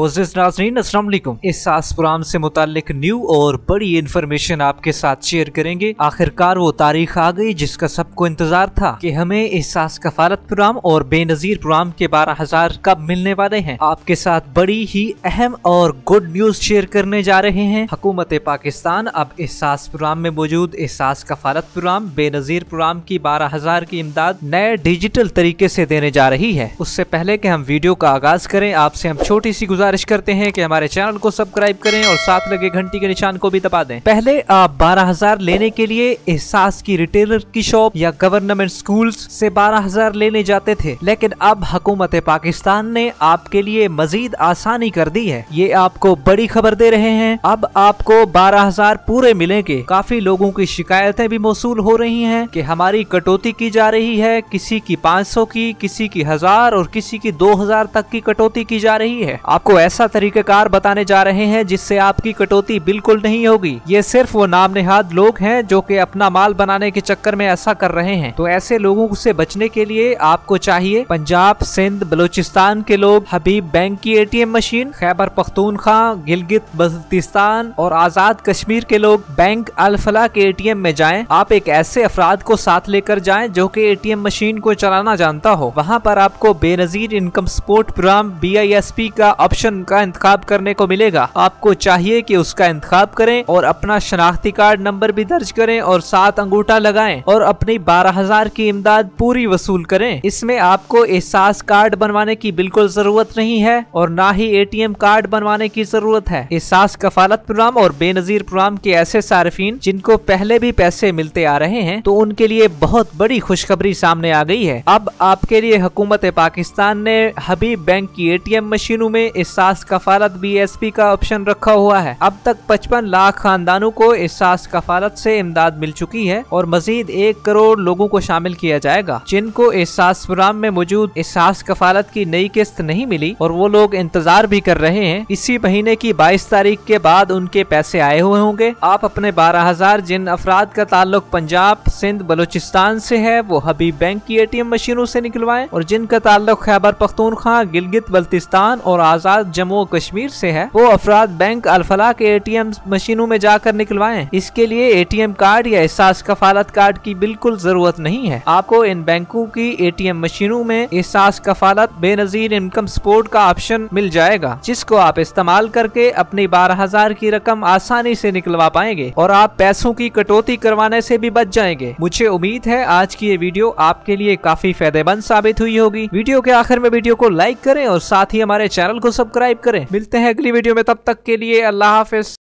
नाजरीन इस आसपुराम से न्यू और बड़ी इन्फॉर्मेशन आपके साथ शेयर करेंगे आखिरकार वो तारीख आ गई जिसका सबको इंतजार था कि हमें एहसास कफालत प्रोग्राम और बेनजीर प्रोग्राम के बारह हजार कब मिलने वाले हैं आपके साथ बड़ी ही अहम और गुड न्यूज शेयर करने जा रहे हैं हकूमत पाकिस्तान अब एहसास प्रोग्राम में मौजूद एहसास कफालत प्रोग्राम बेनजीर प्रोग्राम की बारह हजार की इमदाद नए डिजिटल तरीके ऐसी देने जा रही है उससे पहले की हम वीडियो का आगाज करें आपसे हम छोटी सी गुजार गुजारिश करते हैं कि हमारे चैनल को सब्सक्राइब करें और साथ लगे घंटी के निशान को भी दबा दें पहले आप बारह हजार लेने के लिए एहसास की रिटेलर की शॉप या गवर्नमेंट स्कूल से बारह हजार लेने जाते थे लेकिन अब हुकूमत पाकिस्तान ने आपके लिए मजीद आसानी कर दी है ये आपको बड़ी खबर दे रहे हैं अब आपको बारह हजार पूरे मिलेंगे काफी लोगों की शिकायतें भी मौसू हो रही है की हमारी कटौती की जा रही है किसी की पाँच सौ की किसी की हजार और किसी की दो हजार तक की कटौती की जा रही है आपको आपको ऐसा तरीकेकार बताने जा रहे हैं जिससे आपकी कटौती बिल्कुल नहीं होगी ये सिर्फ वो नाम निहाद लोग हैं जो कि अपना माल बनाने के चक्कर में ऐसा कर रहे हैं तो ऐसे लोगों से बचने के लिए आपको चाहिए पंजाब सिंध बलूचिस्तान के लोग हबीब बैंक की एटीएम मशीन खैबर पख्तूनखा गिलगित बल्तिस्तान और आजाद कश्मीर के लोग बैंक अलफला के एटीएम में जाएं आप एक ऐसे अफराद को साथ लेकर जाएं जो कि एटीएम मशीन को चलाना जानता हो वहां पर आपको Benazir income support programme B का ऑप्शन ऑप्शन का इंतखब करने को मिलेगा आपको चाहिए कि उसका इंतखब करें और अपना शनाख्ती कार्ड नंबर भी दर्ज करें और सात अंगूठा लगाएं और अपनी बारह हजार की इमदाद पूरी वसूल करें इसमें आपको एहसास कार्ड बनवाने की बिल्कुल जरूरत नहीं है और ना ही एम कार्ड बनवाने की जरूरत है एहसास कफालत प्रोग्राम और बेनजीर प्रोग्राम के ऐसे सार्फिन जिनको पहले भी पैसे मिलते आ रहे हैं तो उनके लिए बहुत बड़ी खुशखबरी सामने आ गई है अब आपके लिए हुकूमत पाकिस्तान ने हबीब बैंक की एटीएम मशीनों में एहसास कफालत बीएसपी का ऑप्शन रखा हुआ है अब तक 55 लाख खानदानों को एहसास कफालत से इमदाद मिल चुकी है और मजीद एक करोड़ लोगों को शामिल किया जाएगा जिनको एहसास प्रोग्राम में मौजूद एहसास कफालत की नई किस्त नहीं मिली और वो लोग इंतजार भी कर रहे हैं इसी महीने की बाईस तारीख के बाद उनके पैसे आए हुए होंगे आप अपने बारह हजार जिन अफराद का ताल्लुक पंजाब सिंध बलोचिस्तान से है वो हबीब बैंक की एटीएम मशीनों से निकलवाएं और जिनका ताल्लुक खैबर पख्तूनखा गिलगित बल्तिस्तान और आजाद अफराद जम्मू कश्मीर से है वो अफराद बैंक अलफला के एटीएम मशीनों में जाकर निकलवाएं इसके लिए एटीएम कार्ड या एहसास कफालत कार्ड की बिल्कुल जरूरत नहीं है आपको इन बैंकों की एटीएम मशीनों में एहसास कफालत बेनजीर इनकम सपोर्ट का ऑप्शन मिल जाएगा जिसको आप इस्तेमाल करके अपनी बारह हजार की रकम आसानी से निकलवा पाएंगे और आप पैसों की कटौती करवाने से भी बच जाएंगे मुझे उम्मीद है आज की ये वीडियो आपके लिए काफी फायदेमंद साबित हुई होगी वीडियो के आखिर में वीडियो को लाइक करें और साथ ही हमारे चैनल को सब सब्सक्राइब करें मिलते हैं अगली वीडियो में तब तक के लिए अल्लाह हाफिज